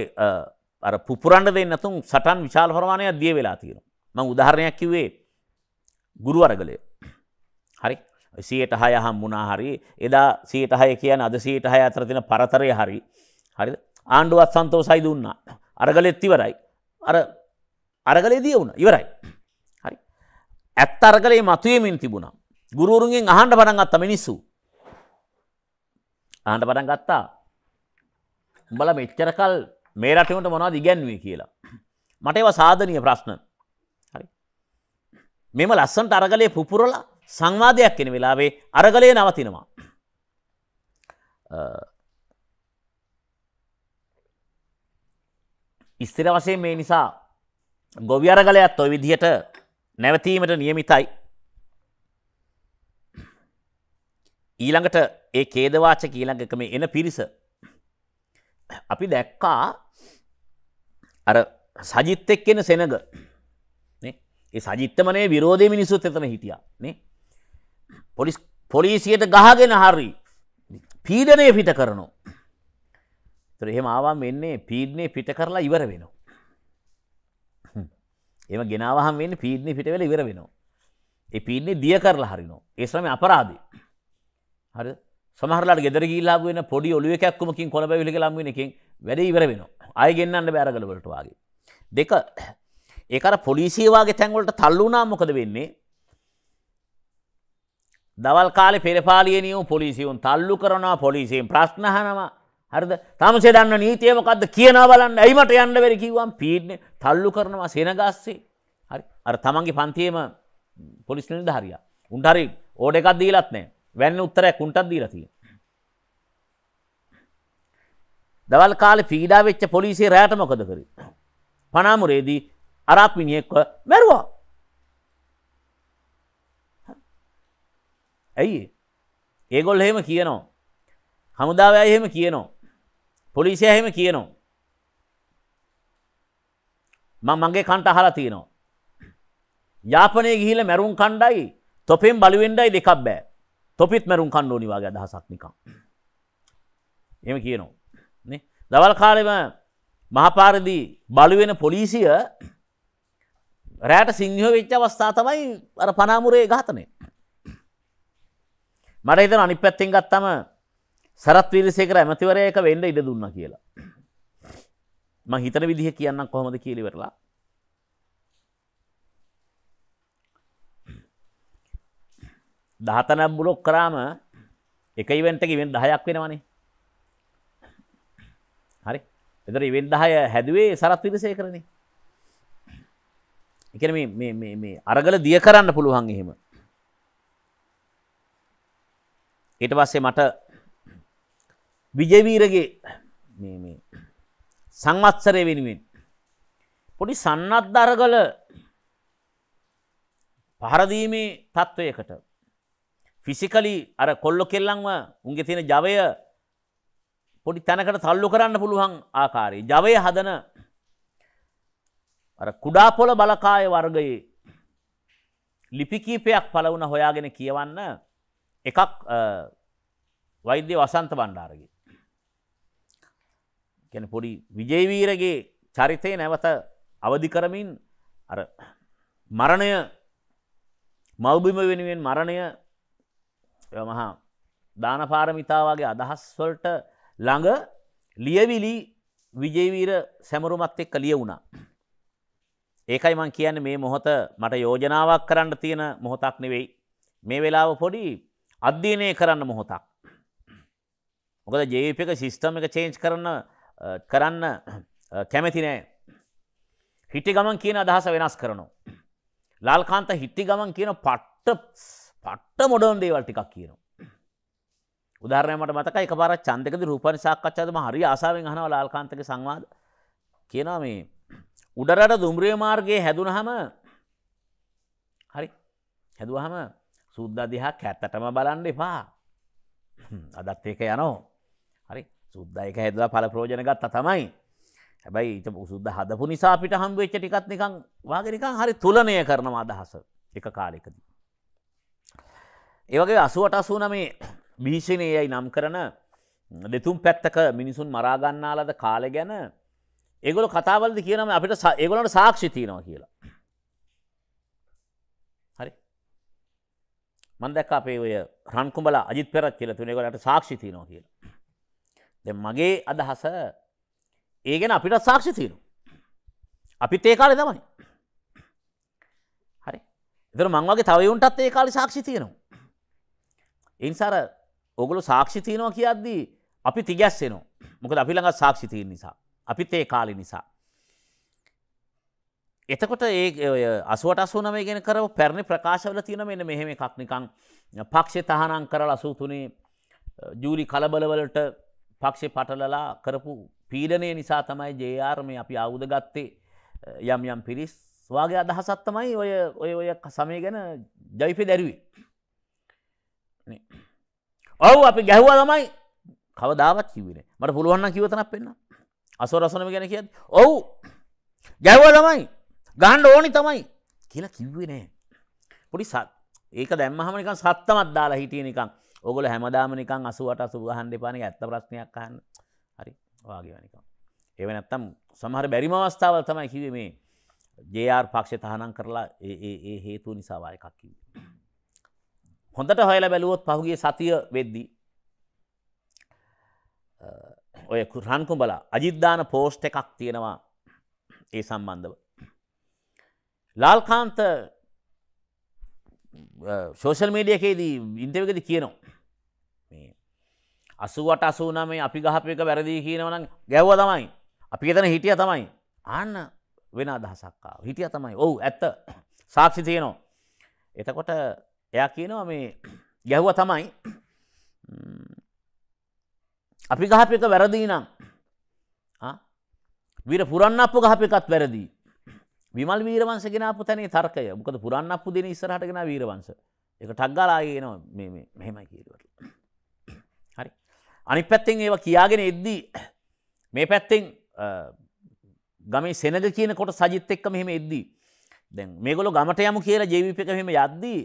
අර පුපුරන්න දෙන්නේ නැතුන් සටන් විශාල ප්‍රමාණයක් දිය වෙලා තියෙනවා. මම උදාහරණයක් කිව්වේ ගුරු වර්ගලය. හරි. 106 හම්බුණා හරි. එදා 106 කියන්නේ අද 106 අතර තියෙන පරතරය හරි. හරිද? ආණ්ඩුවත් සන්තෝෂයි දුන්නා. අරගලෙත් ඉවරයි. අර අරගලේ දිය වුණා. ඉවරයි. හරි. ඇත්ත අරගලේ මතුවෙමින් තිබුණා. ගුරුවරුන්ගෙන් අහන්ඩ පටන් ගත්ත මිනිස්සු අහන්ට පටන් ගත්තා උඹල මෙච්චර කල් මේ රටවට මොනවද ඉගැන්වී කියලා මට ඒව සාධනය ප්‍රශ්න හරි මෙම ලස්සන්ට අරගලේ පුපුරල සංවාධයක් කෙන වෙලාවේ අරගලය නවතිනවා ඉස්තිර වශයෙන් මේ නිසා ගොවි අරගලයත් ඔය විදිහට නැවතීමට නියමිතයි ඊළඟට ඒ කේදවාච කීළඟකම එන පිරිස. අපි දැක්කා අර සජිත් එක්කෙන සෙනග ඒ සජිත්තමනේ විරෝධය මිනිස්සුත් එතන හිටියා නේ පොලිස් පොලිසියට ගහගෙන හරි පීඩනය පිට කරනවා. තර එහෙම ආවාම් වෙන්නේ පීඩනය පිට කරලා ඉවර වෙනවා. එම ගෙනවාහම් වෙන්න පීඩනය පිට වෙලා ඉවර වෙනවා. ඒ පීඩනය දිය කරලා හරිනවා. ඒ සමේ අපරාධේ. හරි සමහරලාට ගෙදර ගිහිල්ලා ආපු වෙන පොඩි ඔලුව එකක් කොමකින් කොළ බැවිලි කියලා හම් වෙන එකෙන් වැඩ ඉවර වෙනවා. ආයෙ ගෙන්නන්න බෑ අරගල වලට වාගේ. දෙක ඒක අර පොලිසිය වාගේ තැන් වලට තල්ලු වුණා මොකද වෙන්නේ? දවල් කාලේ පෙරපාලියේ නියම පොලිසියුන් තල්ලු කරනවා පොලිසියෙන් ප්‍රශ්න අහනවා. හරිද? තාමසේ දන්න නීතිය මොකද්ද කියනවා බලන්න. ඇයි මට යන්න බැරි කිව්වම් පීඩනේ තල්ලු කරනවා සෙනගස්සේ. හරි. අර තමන්ගේ පන්තියේම පොලිස් නිලධාරියා. උන්ට හරි ඕඩර් එකක් දීලත් නැහැ. වැන්න උත්තරයක් උන්ටත් දීලා තියෙනවා. දවල් කාලේ පීඩා වෙච්ච පොලිසිය රැයට මොකද කරේ? පනාමුරේදී අරාක් මිනිහෙක්ව මැරුවා. ඇයි ඒගොල්ල එහෙම කියනවා. හමුදාවයි එහෙම කියනවා. පොලිසිය එහෙම කියනවා. මම මගේ කන්ට අහලා තියෙනවා. යාපනය ගිහිල මැරුම් කණ්ඩයි තොපෙන් බලුවෙන්ඩයි දෙකක් බෑ. තොපිත් මැරුම් කණ්ඩෝ නිවාගේ අදහසක් නිකං. එම කියනවා. දවල් කාලෙම මහපාරදී බලුවෙන පොලිසිය රෑට සිංහෝ වෙච්ච අවස්ථා තමයි අර පනාමුරේ ඝාතනය. මට හිතන අනිත් පැත්තෙන් ගත්තම සරත් වීරසේකර ඇමතිවරයක වෙන්න ඉඩ දුන්නා කියලා. මං හිතන විදිහ කියන්නම් කොහොමද කියලා ඉවරලා. දහතනක් බ්ලොක් කරාම එක ඉවෙන්ට් එක ඉවෙන්ට් 10ක් වෙනවනේ. හරි. එතන ඉවෙන්ට් 10 හැදුවේ සරත් විරසේකරනේ. ඒ කියන්නේ මේ මේ මේ අරගල දිය කරන්න පුළුවන් එහෙම. ඊට පස්සේ මට විජේවීරගේ මේ මේ සංවත්සරය වෙනුවෙන් පොඩි සන්නත් අරගල පහරදීමේ තත්ත්වයකට ෆිසිකලි අර කොල්ලො කෙල්ලංව උන්ගේ තියෙන ජවය පොඩි තැනකට තල්ලු කරන්න පුළුවන් ආකාරයේ ජවය හදන අර කුඩා පොළ බලකාය වර්ගයේ ලිපි කීපයක් පළවුණ හොයාගෙන කියවන්න එකක් වෛද්‍ය වසන්ත බණ්ඩාරගේ. ගැන පොඩි විජේවීරගේ චරිතය නැවත අවධි කරමින් අර මරණය මවබිම වෙනුවෙන් මරණය යමහා දානපාරමිතාවගේ අදහස්වලට ළඟ ලියවිලි විජේවීර සැමරුමත් එක්ක ලිය වුණා. ඒකයි මං කියන්න මේ මොහොත මට යෝජනාවක් කරන්න තියෙන මොහොතක් නෙවෙයි. මේ වෙලාව පොඩි අධ්‍යයනය කරන්න මොහොතක්. මොකද ජේප එක සිිස්ටම් එක චේන්ච් කරන්න කරන්න කැමැති නෑ. හිටි ගමන් කියන අදහස වෙනස් කරනවා. ලාල්කාන්ත හිට්ටි ගමන් කියන පට්ට පට්ට මොඩන් දේවල් ටිකක් කියනවා. උදාරණයට මතක එක පාර චන්දකද රූපණ සාකච්ඡාදම හරි ආසාාවෙන් හනව ලාල්කාන්තක සංවාද කියනවා මේ උඩරට දුම්රිය මාර්ගයේ හැදුනහම හරි හැදුවහම සුද්ද දිහා කැත්තටම බලන්න එපා අදත් ඒක යනෝ හරි සුද්දායක හැදලා පල ප්‍රෝජන ගත්ත තමයි හැබැයි ඊට සුද්ද හදපු නිසා පිට හම්බ වෙච්ච ටිකත් නිකන් වාගේ නිකන් හරි තුලනය කරනවා අදහස එක කාලෙකදී ඒවගේ අසුවට අසුනමේ භීෂණයයි නම් කරන දෙතුම් පැත්තක මිනිසුන් මරාගන්නාලද කාල ගැන ඒගොල කතාවලද කියනම අපිට ඒගොලට සාක්ෂි තියනවා කියලා. හරි මන්දැක් අපේ ඔය රන්කුඹල අජිත් පෙරත් කියල තුනෙකොලට සාක්ෂි තියනවා කියලා. දෙ මගේ අදහස ඒ ගැන අපිට සාක්ෂි තියනු. අපිත් ඒ කාලෙ තමයි. හරි එදර මංවගේ තවයුන්ටත් ඒ කාලි සාක්ෂි තියනවා. එනිසාර ඔගොලු සාක්ෂි තියනවා කියද්දී අපි තිගැස්සෙනවා. මොකද අපි ළඟ සාක්ෂි තියෙන නිසා. අපිත් ඒ කාලේ නිසා. එතකොට ඒ 88 89 ගැන කරව පැරණි ප්‍රකාශවල තියෙන මෙන්න මෙහෙම එකක් නිකන් පක්ෂේ තහනම් කරලා 83 ජූලි කලබලවලට පක්ෂේ පටලලා කරපු පීඩනය නිසා තමයි JR මේ අපි ආයුධ ගත්තේ යම් යම් පිරිස් වාගේ අදහසක් තමයි ඔය ඔය ඔය සමය ගැන ජයිපේ දැරුවේ. ඔවු අපි ගැහ්වා තමයි කවදාවත් කිවන මට පුළුවන්න කිවතනක් පෙන්න්න අසෝ රසනම ගැන කියත් ඔවු ගැව්වා තමයි ගණ්ඩ ඕනි තමයි කියලා කිව්වෙනෑ පොඩි සත් ඒක දැම්මහමනික සත්තමත් දාලා හිටිය නිකං ඔගොල හැමදාමනිකං අසුවට අසුබහන්ඩ පානක ඇත්ත ප්‍රශ්නයක් කහන්න හරි වාගේනිකම් ඒව නැත්තම් සමහර බැරිම අවස්ථාවල් තමයි කිවේ මේ ජයාර් පක්ෂ තහනම් කරලා ඒ හේතු නිසාවාය එකක් කිවේ හොඳට හොයලා බැලුවොත් පහුගිය සතිය වෙද්දී ඔය රන් කුඹලා අජිද්දාන පෝස්ට් එකක් තියෙනවා ඒ සම්බන්ධව ලාල්කාන්ත ශෝෂල් මීඩියකේදී ඉන්ටවකද කියනවා අසුවට අසුනමේ අපි ගහප එක වැරදිී කියනවනම් ගැව්ව තමයි අපි එතන හිටිය තමයි අන්න වෙන අදහසක්කා හිටිය තමයි ඔවු ඇත්ත සාක්ෂි තියනවා එතකොට එයා කියනවා මේ ගැහුව තමයි අපි ගහප එක වැරදිී නම් විර පුරන්න අපපු ගහප එකත් වැරදිී විමල් වීරවන්සගෙන අප තැනේ තර්කය මොකද පුරන්න අපපු දෙන ඉස්සරහටගෙන වීරවන්ස එක ටක්ගලායනවා මෙහෙමයි කියීරවට හරි අනි පැත්තෙන් ඒවා කියාගෙන එද්දී මේ පැත්තෙන් ගමේ සෙනග කියන කොට සජිත් එක්ක මෙහෙම එද්දී දැන් මේගොල ගමට යමු කියලා ජීවිපක මෙහෙම යද්දී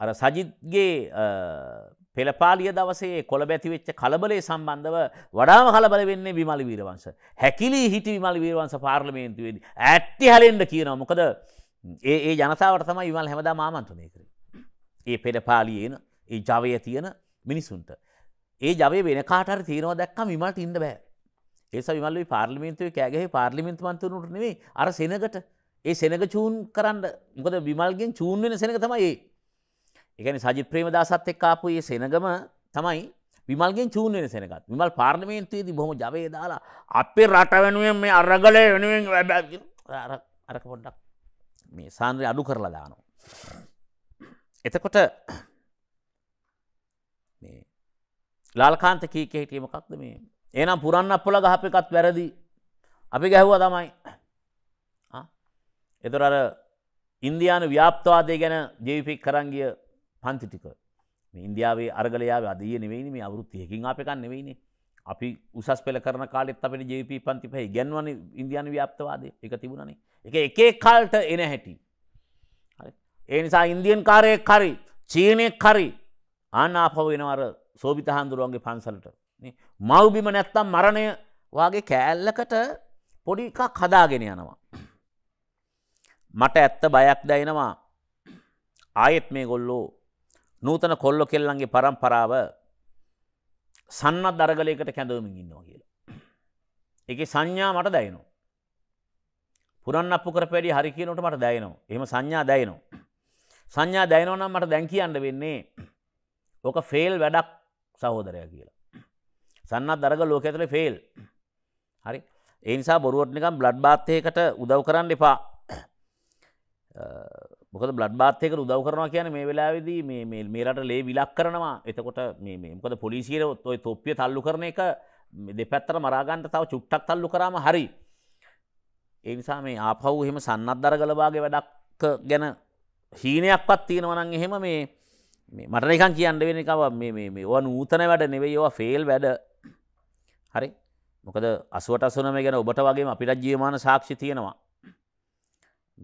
අර සජිත්ගේ පෙළපාලිය දවසේ කොළඹ ඇතිවෙච්ච කලබලේ සම්බන්ධව වඩාම කලබල වෙන්නේ විමලි වීරවංශ. හැකිලි හිටි විමලි වීරවංශ පාර්ලිමේන්තුවේදී ඇට්ටි හැලෙන්න කියනවා. මොකද ඒ ඒ ජනතාවට තමයි විමල් හැමදාම ආමන්ත්‍රණය කරේ. ඒ පෙළපාලියේ එන ඒ ජවය තියෙන මිනිසුන්ට. ඒ ජවය වෙන කාට හරි තියනවා දැක්කම විමල්ට ඉන්න බෑ. ඒ නිසා විමල්ලි පාර්ලිමේන්තුවේ කෑගහේ පාර්ලිමේන්තු මන්ත්‍රීවරුන්ට නෙවෙයි අර සෙනගට ඒ සෙනග චූන් කරන්න මොකද විමල්ගෙන් චූන් වෙන සෙනග තමයි ඒ එකන සජි ප්‍රේමදාසත් එක් ආපු ඒ සෙනගම තමයි විමල්ගෙන් චූනෙන සෙනකත් විමල් පාර්ණමේන්තුයේදී බොහොම ජවය දාලා අපේ රට වෙනුවෙන් මේ අරගල වෙනුවෙන් අරක පොඩ්ඩක් මේ සාන්ද්‍රය අඩු කරලා දානවා. එතකොට මේ ලාල්කාන්ත කීක හිටිය මොකක්ද මේ ඒනම් පුරන්න අපොල ගහප එකත් වැරදි අපි ගැහුව තමයි එතුර අර ඉන්දයානු ව්‍යාප්තවාදය ගැන ජීවිපික් කරංගිය පන්ති ටික මේ ඉන්දියාවේ අරගලයාාව අදිය නෙවෙයි මේ අවුරුත්තියකින් අප එකක් නෙවෙයිනේ අපි උසස් පෙළ කරන කාලෙත් අපේ ජීපී පන්ති පහ ගැන්වන ඉන්දියන ව්‍යප්තවාද එක තිබුණනේ එක එකේ කල්ට එන හැටි. ඒ නිසා ඉන්දියන් කාරයෙක් කරි චීනෙක් කරි ආනාපව වෙනවර සෝභිත හාන්දුරුවන්ගේ පන්සලට මව්බිම නැත්තම් මරණය වගේ කෑල්ලකට පොඩිකක් හදාගෙන යනවා. මට ඇත්ත බයක් දැයිනවා ආයෙත් මේ ගොල්ලෝ නූතන කොල්ලො කෙල්ලන්ගේ පරම්පරාව සන්න දරගලයකට කැඳවමින් ඉන්නවා කියලා. එක සංඥා මට දැයනවා. පුරන් අපපු කර පැඩි හරි කියනට මට දැයනවා එම සංඥා දැයනවා. සංඥා දැයනවනම් මට දැන් කියන්න වෙන්නේ ඕක ෆෙල් වැඩක් සහෝදරය කියලා. සන්නත් දරග ලෝක ඇතුළ ෆෙල් හරි ඒනිසා බොරුවටනිකම් බ්ලඩ් බාත්තයකට උදව් කරන්න එපා මොකද බ්ලඩ් බාත්තයක උදව් කරනවා කියන මේ වෙලාවෙදී මේරට ලේ විලක් කරනවා එතකොට මොකද පොලිසිර ඔයි තොප්පිය තල්ලු කරන එක දෙපැත්තර මරාගන්ට තව චුට්ටක් තල්ලු කරාම හරි. ඒ නිසා මේ ආපහු එහෙම සන්නත්දර ගලබාගේ වැඩක් ගැන හීනයක්වත් තියෙනවනන් එහෙම මේ මටනකන් කියන්න වෙන එකව මේ ඕ නූතන වැඩ නෙවෙයි ඒවා ෆෙල් වැඩ හරි මොකද අසුවට අසුනම ගැන ඔබට වගේ අපිට ජීවමාන සාක්ෂි තියෙනවා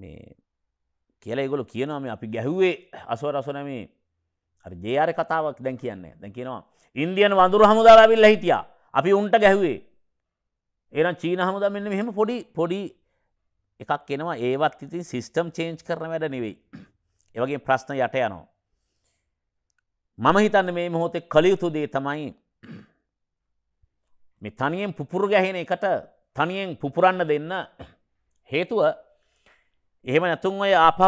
මේ කියලා ඒගොල්ලෝ කියනවා මේ අපි ගැහුවේ අසවර අසවර මේ හරි JR කතාවක් දැන් කියන්නේ. දැන් කියනවා ඉන්දියන් වඳුරු හමුදාව ඇවිල්ලා හිටියා. අපි උන්ට ගැහුවේ. එහෙනම් චීන හමුදාව මෙන්න මෙහෙම පොඩි පොඩි එකක් එනවා. ඒවත් ඉතින් සිස්ටම් චේන්ජ් කරන වැඩ නෙවෙයි. ඒ වගේ ප්‍රශ්න යට යනවා. මම හිතන්නේ මේ මොහොතේ කළ යුතු දේ තමයි මේ තනියෙන් පුපුරු ගැහෙන එකට තනියෙන් පුපුරන්න දෙන්න හේතුව එහෙම නැතුන් ඔය ආපව්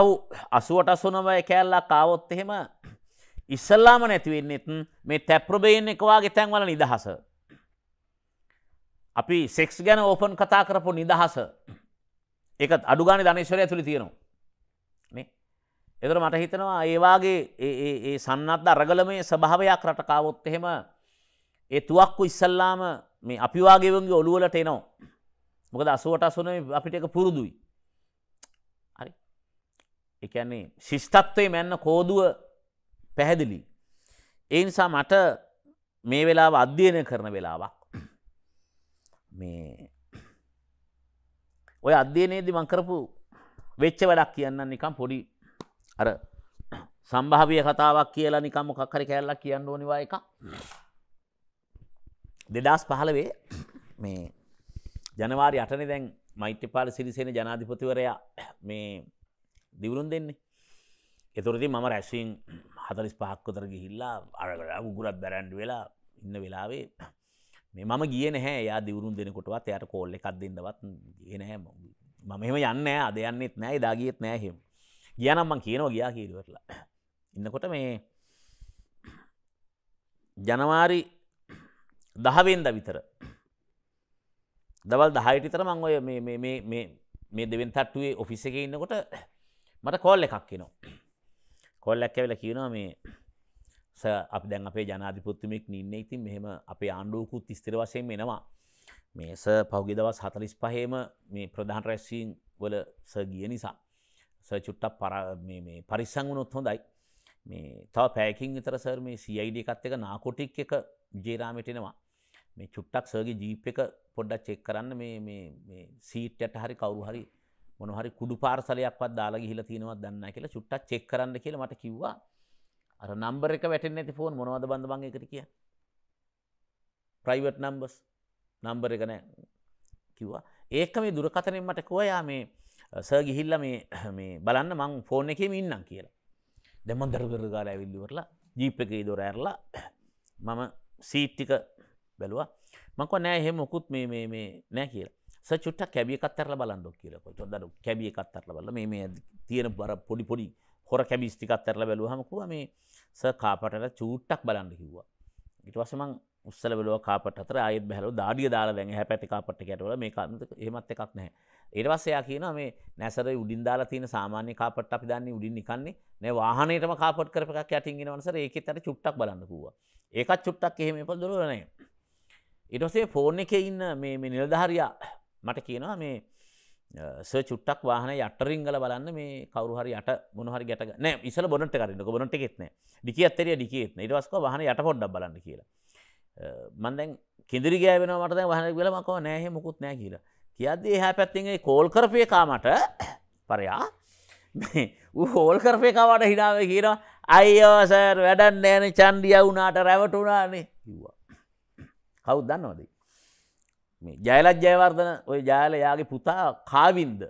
89 කෑල්ලක් ආවොත් එහෙම ඉස්සල්ලාම නැති වෙන්නෙත් මේ තැප්‍රබේන් එක වාගේ තැන්වල නිදහස. අපි සෙක්ස් ගැන ඕපන් කතා කරපු නිදහස. ඒක අඩු ගානේ ධනේශ්වරය ඇතුලේ තියෙනවා. නේ? ඒතර මට හිතෙනවා ඒ වාගේ ඒ ඒ ඒ සන්නද්ධ අරගලමේ ස්වභාවයක් රටකාවොත් එහෙම ඒ තුවක්කු ඉස්සල්ලාම මේ අපි වාගේ වගේ ඔළුවලට එනවා. මොකද 88 89 අපිට ඒක පුරුදුයි. එකන්නේ ශිෂ්ටත්වය මැන්න කෝදුව පැහැදිලි. ඒ නිසා මට මේ වෙලාව අධ්‍යයනය කරන වෙලාවක් මේ ඔය අධ්‍යයනයේදි මංකරපු වෙච්ච වැඩක් කියන්න නිකම් පොඩි අර සම්භාවිය කතාවක් කියලා නිකම් මොකක්හරි කැල්ලක් කියන්න ඕනිවා එක දෙදස් පහළවේ මේ ජනවාරි අටන දැන් මෛත්‍යපාල සිරිසෙන ජනාධිපතිවරයා මේ දිවුරුන් දෙන්නේ. එතුරති මම රැස්වීන් හතරිස් පහක්කොතර ගිහිල්ලා අරකට උගුරත් බැරැන්ඩ් වෙලා ඉන්න වෙලාවේ මේ මම ගිය නැහැ යා දිවරුන් දෙනකොටවත් යට කෝල්ල එකක් දෙන්නවත් ගනෑ මම එම යන්න අදයන්නෙත් නෑ දාගියත් නෑහෙම ගියනම්මන් කියනවා ගියා කීරවරලා ඉන්නකොට මේ ජනවාරි දහවෙන්ද විතර දවල් දහයට තර මං ඔය මේ දෙවෙන් තට්ටුවේ ඔෆිස් එක ඉන්නකොට මට කෝල් එකක් කියනවා. කොල්ලක් ඇවෙල කියනවා මේ ස අප දැන් අපේ ජනාධිපොත්තුමෙක් නින්න ඉතින් මෙහෙම අපේ ආණ්ඩුවකුත් තිස්තර වශයෙන් වෙනවා මේස පෞගෙදවස් හතලිස් පහේම මේ ප්‍රධාන රැස්වීන් වල ස ගිය නිසා ස චුට්ටක් පර පරිස්සං වුණොත් හොඳයි මේ තව පැකින් විතර සර් මේ සයිඩ එකත් එක නාකොටික් එක ජේරාමිටෙනවා මේ චුට්ටක් සර්ගේ ජීප් එක පොඩ්ඩක් චෙක් කරන්න මේ සීට්ට හරි කවරු හරි මොනහරි කුඩු පාර්සලයක්වත් දාලා ගිහිලා තියෙනවද දන්නේ නැහැ කියලා චුට්ටක් චෙක් කරන්න කියලා මට කිව්වා. අර නම්බර් එක වැටෙන්නේ නැති ෆෝන් මොනවද බන්ද මං ඒකට කියන්නේ? Private numbers. නම්බර් එක නෑ කිව්වා. ඒක මේ දුරකථනෙන් මට කිව්වා යා මේ සර් ගිහිල්ලා මේ මේ බලන්න මං ෆෝන් එකේම ඉන්නම් කියලා. දැන් මං දරුදරු ගාලා ඇවිල්ලි ඉවරලා ජීප් එකේ දොර ඇරලා මම සීට් ටික බැලුවා. මං කිව්වා නෑ එහෙම මොකුත් මේ මේ මේ නෑ කියලා. සචුට්ට කැබිය කත්තරල බලන්නක් කියලක චොදර කැබිය කත්තරල බල මේ තියෙන බර පොඩි පොඩි හොර කැබිස්ටිකත්තරල බැලූහමකුව මේ ස කාපටට චූට්ටක් බලන්න කිව්වා. ඉට වසමන් උස්සල බලව කාපට අතර අයත් බැහලු දාඩිය දාලා දැන් හැ පැති කාපට කැටවල මේ හෙමත් එකක් නැහැ. ඒවස්සයා කියන මේ නැසර උඩින් දාලා තියෙන සාමාන්‍ය කාපට අපි දන්නේ උඩින් නිකන්නේ නෑ වාහනයටම කාපට කරපක් ඇටින්ගෙන වනසර ඒකෙ තර චුට්ටක් බලන්න කිව්වා. ඒකත් චුට්ටක් එහෙම පල් දුරනෑ. ඉටසේ ෆෝර්න එක ඉන්න මේ නිලධාරයා මට කියනවා මේ ස චුට්ටක් වාහන යටරිංගල බලන්න මේ කවරුහරි යට මොනහරි ගැට නෑ ඉසල බොනට කරන්න ගොනට ෙත්න ඩිකිියත්තරිය ඩිකේත්න ඉටවස්ක වහන යට පොඩ්ඩ බලන්න කියලා මන්දැන් කෙදිරි ගෑවෙන මට වහන වෙලමකව නෑහ මුකුත් නෑ කියලා කියද්දී හැ පැත්තිගේ කෝල් කරපය කාමට පරයා හෝල් කරපය කාවට හිනාව කියනවා අයිෝසර් වැඩන් නෑන චන්ඩිය වුනාට රැවටුනානේ කිව්වා කවුදන්නවදී මේ ජයලත් ජයවර්ධන ඔය ජයල යාගේ පුතා කාවින්ද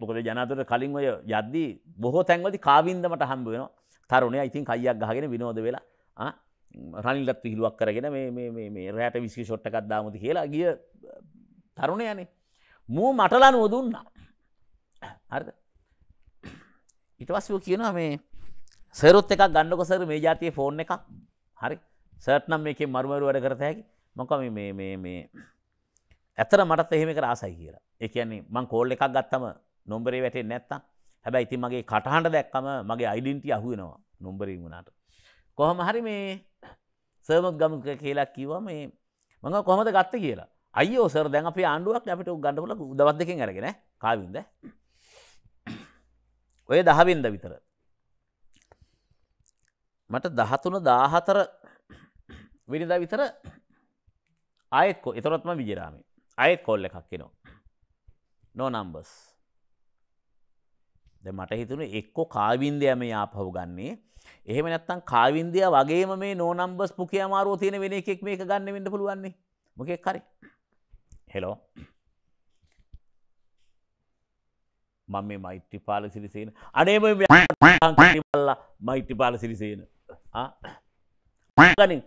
මොකද ජනතර කලින් ඔය යද්දී බොහෝ තැන්වලති කාවින්දමට හම්බ වෙන තරුණය ඉතින් කයියක් ගහගෙන විනෝද වෙලා රනිල්ලත් විහිලුවක් කරගෙන මේ රෑට විසි ෂොට්ටකක් දාමති කියලා ගිය තරුණයනේ මූ මටලා නොදුන්නා හරිද ඉටවස්ව කියනවා මේ සරුත් එකක් ගණ්ඩකොසර මේ ජාතිය ෆෝන් එකක් හරි සර්ට්නම් මේක මරුවරු වැඩ කරත හැකි මොක මේ මේ ඇතර මටත් එහෙමක රාසයි කියලා එකන්නේ මං කෝල් එකක් ගත්තම නොම්බරේ වැටේ නැත්තම් හැබැ ඉතින් මගේ කටහන්ට දැක්කම මගේ අයිඩෙන්ටි අහුවෙනවා නොම්බරී වුණට. කොහොම හරි මේ සර්මත් ගමක කියලා කිව මේ මඟ කොහමද ගත්ත කියලා අයෝ සර දැන් අපේ ආණ්ඩුවක් අපිට ගණඩපුල දවත් දෙකින් අරගෙන කාවින්ද ඔය දහවෙන්ද විතර මට දහතුන දාහතර විනිදා විතර ආයෙත්කෝ එතරත්ම විජරාමේ අයත් කොල් එකක් එනවා. නෝ නම්බස්. ද මට හිතුණු එක්කෝ කාවින්දය මේ ආපහු ගන්නේ එහෙම නැත්තම් කාවින්දය වගේම මේ නෝ නම්බස් පුකේ අමාරුව තියෙන වෙන එකෙක් මේක ගන්න වෙන්න පුළුවන්නේ මොකෙක් හරි හෙලෝ මම මේ මෛත්‍රීපාල සිරිසේන අනේ මේ බල්ලා මෛත්‍රීපාල සිරිසේන ආ ගනින්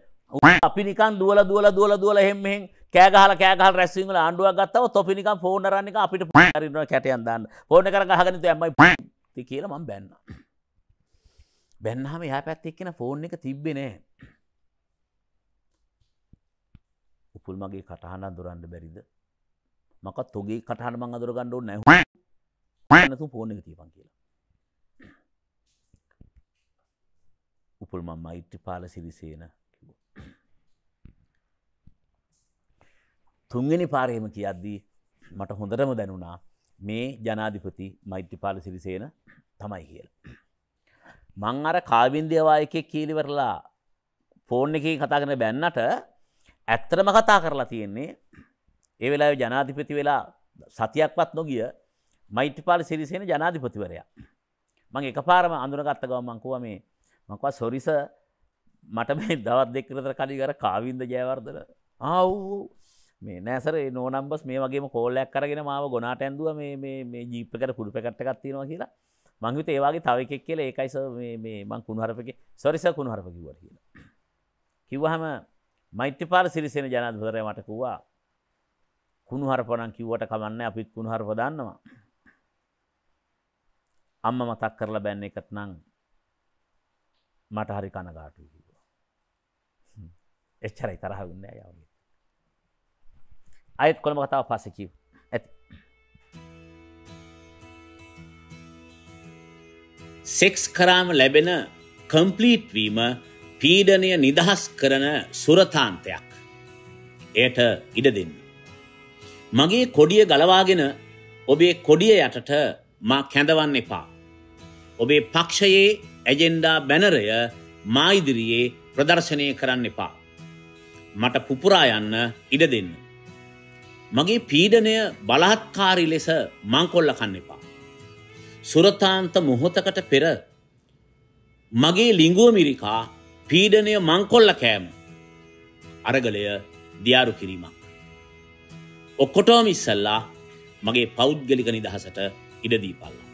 අපි නිකන් දුවලා දුවලා දුවලා දුවලා එහෙම් මෙහෙන් කෑගහල කෑගහල් රැස්වීමල ආණ්ඩුවක් ගත්තව තොපිනිකම් ෆෝන් අරන්න එක අපිට පරිනවා කැටයන් දාන්න ෆෝන කර ගහගෙන ඇමයි ති කියලා මම බැන්න බැන්නහම එහා පැත්තෙක් කියෙන ෆෝන් එක තිබ්බෙනේ උපුල් මගේ කටහනක් දුරන්න බැරිද මකත් තුගේ කටහන මං අදුර ගණ්ඩෝ නැහ නතු ෆෝන එක තිබන් කියලා උපුල් මම මෛත්‍රපාල සිරිසේන තුන්වෙනි පාරහෙම කියද්දී මට හොඳටම දැනුණා මේ ජනාධිපති මෛත්‍රපාල සිරිසේන තමයි කියල. මං අර කාවින්දයවා එකෙක් කීලිවරලා ෆෝන් එක කතාගෙන බැන්නට ඇත්තරම කතා කරලා තියෙන්නේ ඒ වෙලා ජනාධිපති වෙලා සතියක්වත් නොගිය මෛත්‍රපාල සිරිසේන ජනාධිපතිවරයා. මං එක පාරම අඳුනගත්ත ගව මංකුව මේ මකවා සොරිස මට මේ දවත් දෙකරතර කලිගර කාවින්ද ජයවර්දල ආවූ මේ නෑසර නෝනම්බස් මේ වගේ කෝල්ලයක් කරගෙන මාව ගොනාට ඇන්දුව මේ ජීපකට පුඩු පැකට්ටකක් තියෙනවා කියලා මංගවිත ඒවාගේ තවකෙක් කියල ඒකයිස මං කුණහරපක සොරිස කුණහරප කිවර කියලා. කිව්වහම මෛත්‍යපාල සිරිසෙන ජනධරය මටකවා කුණුහරපනන් කිව්වට කමන්න අපිත් කුණහරප දන්නවා. අම්ම මතක් කරලා බැන්න එකත් නං මට හරි කණගාටු කිවා. එච්චරයි තරහ ගන්න යවගේ. අයත් කොළඹ කතාව පසකිව් ඇති. සෙක්ස් කරාම ලැබෙන කම්පලීට්වීම පීඩනය නිදහස් කරන සුරතාන්තයක්. එයට ඉඩ දෙන්න. මගේ කොඩිය ගලවාගෙන ඔබේ කොඩිය යටට මා කැඳවන්න එපා. ඔබේ පක්ෂයේ ඇජෙන්ඩා බැනරය මායිදිරියේ ප්‍රදර්ශනය කරන්න එපා. මට පුපුරා යන්න ඉඩ දෙන්න. මගේ පීඩනය බලාත්කාරි ලෙස මංකොල්ල කන්න එපා. සුරතාන්ත මොහොතකට පෙර මගේ ලිංගුවමිරිකා පීඩනය මංකොල්ල කෑම් අරගලය දියාරු කිරීමක්. ඔක්කොටෝම ඉස්සල්ලා මගේ පෞද්ගලික නිදහසට ඉඩදීපල්ලා.